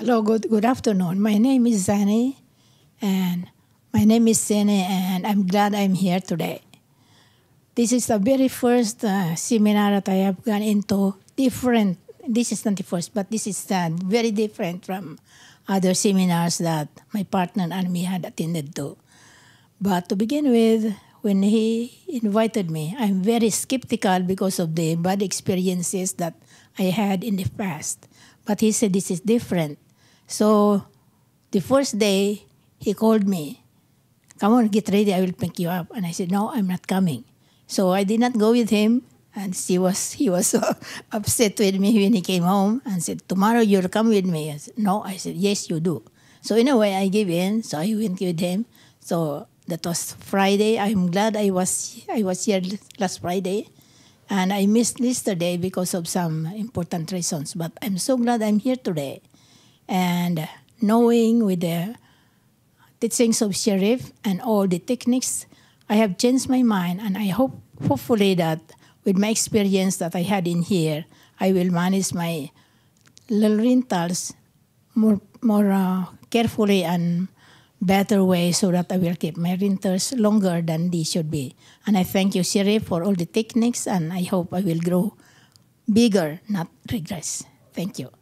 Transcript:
Hello, good, good afternoon. My name is Zani, and my name is Zani, and I'm glad I'm here today. This is the very first uh, seminar that I have gone into different. This is not the first, but this is uh, very different from other seminars that my partner and me had attended to. But to begin with, when he invited me, I'm very skeptical because of the bad experiences that I had in the past. But he said this is different so the first day, he called me, Come on, get ready, I will pick you up. And I said, No, I'm not coming. So I did not go with him. And he was he was so upset with me when he came home and said, Tomorrow you'll come with me. I said, no, I said, Yes, you do. So in a way I gave in, so I went with him. So that was Friday. I'm glad I was I was here last Friday. And I missed yesterday because of some important reasons. But I'm so glad I'm here today and knowing with the teachings of Sharif and all the techniques, I have changed my mind, and I hope, hopefully, that with my experience that I had in here, I will manage my rentals more more uh, carefully and better way so that I will keep my rentals longer than they should be. And I thank you, Sherif, for all the techniques, and I hope I will grow bigger, not regress. Thank you.